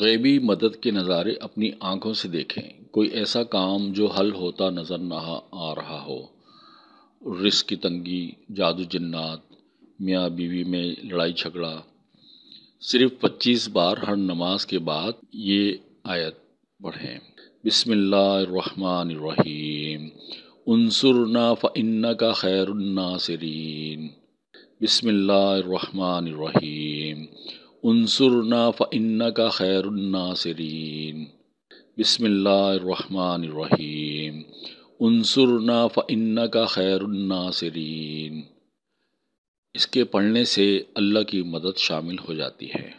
गैबी मदद के नज़ारे अपनी आंखों से देखें कोई ऐसा काम जो हल होता नज़र ना आ रहा हो रिस्क की तंगी जादू जन्नात मियाँ बीवी में लड़ाई झगड़ा सिर्फ 25 बार हर नमाज के बाद ये आयत पढ़ें बसमीम उनसुरना फ़न्ना का खैरनासरीन बसमीम उनसरना फ़न्ना का खैरनासरीन बसमीम उनसरना फ़न्ना का खैरनासरीन इसके पढ़ने से अल्लाह की मदद शामिल हो जाती है